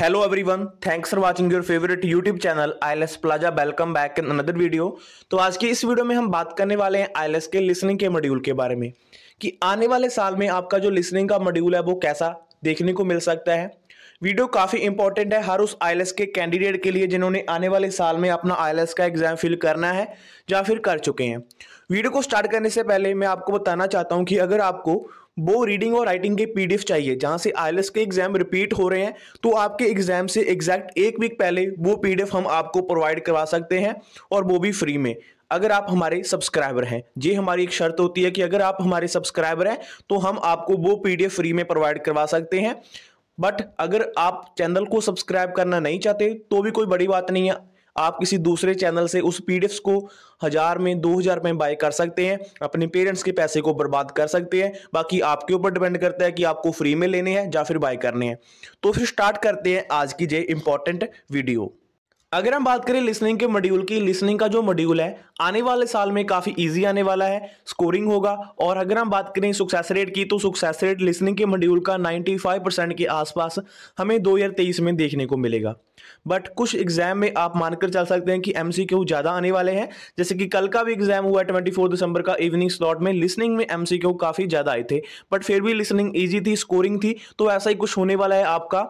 Hello everyone thanks for watching your favourite YouTube channel I plaza welcome back in another video तो आज के इस video में हम बात करने वाले हैं आई के लिसनिंग के मॉड्यूल के बारे में कि आने वाले साल में आपका जो लिसनिंग का मॉड्यूल है वो कैसा देखने को मिल सकता है वीडियो काफ़ी इंपॉर्टेंट है हर उस आई के कैंडिडेट के लिए जिन्होंने आने वाले साल में अपना आई का एग्ज़ाम फिल करना है या फिर कर चुके हैं वीडियो को स्टार्ट करने से पहले मैं आपको बताना चाहता हूँ कि अगर आपको वो रीडिंग और राइटिंग के पीडीएफ चाहिए जहां से आई के एग्जाम रिपीट हो रहे हैं तो आपके एग्जाम से एग्जैक्ट एक वीक पहले वो पीडीएफ हम आपको प्रोवाइड करवा सकते हैं और वो भी फ्री में अगर आप हमारे सब्सक्राइबर हैं ये हमारी एक शर्त होती है कि अगर आप हमारे सब्सक्राइबर हैं तो हम आपको वो पीडीएफ फ्री में प्रोवाइड करवा सकते हैं बट अगर आप चैनल को सब्सक्राइब करना नहीं चाहते तो भी कोई बड़ी बात नहीं है आप किसी दूसरे चैनल से उस पी को हज़ार में दो हज़ार में बाय कर सकते हैं अपने पेरेंट्स के पैसे को बर्बाद कर सकते हैं बाकी आपके ऊपर डिपेंड करता है कि आपको फ्री में लेने हैं या फिर बाय करने हैं तो फिर स्टार्ट करते हैं आज की जे इम्पॉर्टेंट वीडियो अगर हम बात करें लिसनिंग के मॉड्यूल की लिसनिंग का जो मॉड्यूल है आने वाले साल में काफ़ी इजी आने वाला है स्कोरिंग होगा और अगर हम बात करें सक्सेस रेट की तो सक्सेस रेट लिसनिंग के मॉड्यूल का 95 परसेंट के आसपास हमें 2023 में देखने को मिलेगा बट कुछ एग्जाम में आप मानकर चल सकते हैं कि एम ज़्यादा आने वाले हैं जैसे कि कल का भी एग्जाम हुआ ट्वेंटी दिसंबर का इवनिंग स्लॉट में लिसनिंग में एम काफ़ी ज़्यादा आए थे बट फिर भी लिसनिंग ईजी थी स्कोरिंग थी तो ऐसा ही कुछ होने वाला है आपका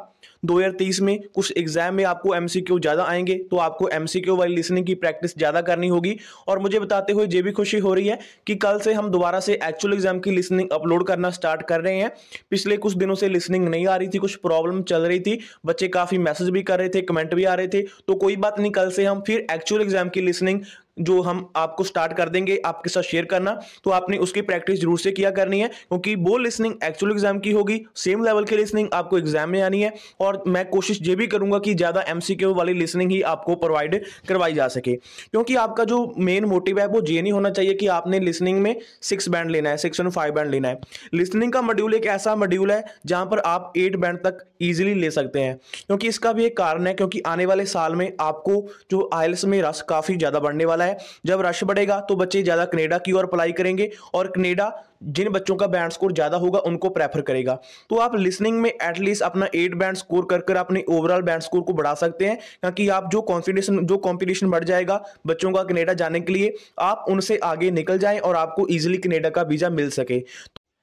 2023 में कुछ एग्जाम में आपको एमसीक्यू ज़्यादा आएंगे तो आपको एमसीक्यू वाली लिसनिंग की प्रैक्टिस ज़्यादा करनी होगी और मुझे बताते हुए ये भी खुशी हो रही है कि कल से हम दोबारा से एक्चुअल एग्जाम की लिसनिंग अपलोड करना स्टार्ट कर रहे हैं पिछले कुछ दिनों से लिसनिंग नहीं आ रही थी कुछ प्रॉब्लम चल रही थी बच्चे काफ़ी मैसेज भी कर रहे थे कमेंट भी आ रहे थे तो कोई बात नहीं कल से हम फिर एक्चुअल एग्जाम की लिसनिंग जो हम आपको स्टार्ट कर देंगे आपके साथ शेयर करना तो आपने उसकी प्रैक्टिस जरूर से किया करनी है क्योंकि वो लिसनिंग एक्चुअल एग्जाम की होगी सेम लेवल की लिसनिंग आपको एग्जाम में आनी है और मैं कोशिश ये भी करूंगा कि ज़्यादा एम वाली लिसनिंग ही आपको प्रोवाइड करवाई जा सके क्योंकि आपका जो मेन मोटिव है वो ये नहीं होना चाहिए कि आपने लिसनिंग में सिक्स बैंड लेना है सिक्स एंड फाइव बैंड लेना है लिसनिंग का मॉड्यूल एक ऐसा मॉड्यूल है जहाँ पर आप एट बैंड तक ईजिली ले सकते हैं क्योंकि इसका भी एक कारण है क्योंकि आने वाले साल में आपको जो आयल्स में रस काफ़ी ज़्यादा बढ़ने वाला है है जब रश बढ़ेगा तो बच्चे ज़्यादा कनेडा की ओर अप्लाई करेंगे और कनेडा जिन बच्चों का बैंड स्कोर ज़्यादा होगा उनको प्रेफर करेगा तो आप लिसनिंग में एटलीस्ट अपना एट बैंड स्कोर कर कर अपने ओवरऑल बैंड स्कोर को बढ़ा सकते हैं ताकि आप जो कॉन्फिडेशन जो कॉम्पिटिशन बढ़ जाएगा बच्चों का कनेडा जाने के लिए आप उनसे आगे निकल जाएं और आपको ईजिली कनेडा का वीज़ा मिल सके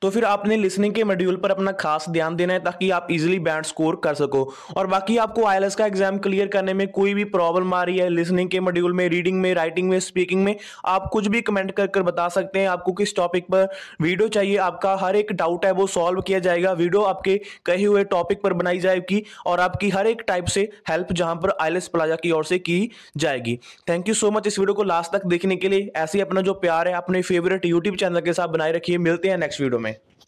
तो फिर आपने लिसनिंग के मॉड्यूल पर अपना खास ध्यान देना है ताकि आप इजीली बैंड स्कोर कर सको और बाकी आपको आई का एग्जाम क्लियर करने में कोई भी प्रॉब्लम आ रही है लिसनिंग के मॉड्यूल में रीडिंग में राइटिंग में स्पीकिंग में आप कुछ भी कमेंट कर कर बता सकते हैं आपको किस टॉपिक पर वीडियो चाहिए आपका हर एक डाउट है वो सॉल्व किया जाएगा वीडियो आपके कहे हुए टॉपिक पर बनाई जाएगी और आपकी हर एक टाइप से हेल्प जहां पर आई प्लाजा की ओर से की जाएगी थैंक यू सो मच इस वीडियो को लास्ट तक देखने के लिए ऐसे अपना जो प्यार है अपने फेवरेट यूट्यूब चैनल के साथ बनाए रखिए मिलते हैं नेक्स्ट वीडियो में me.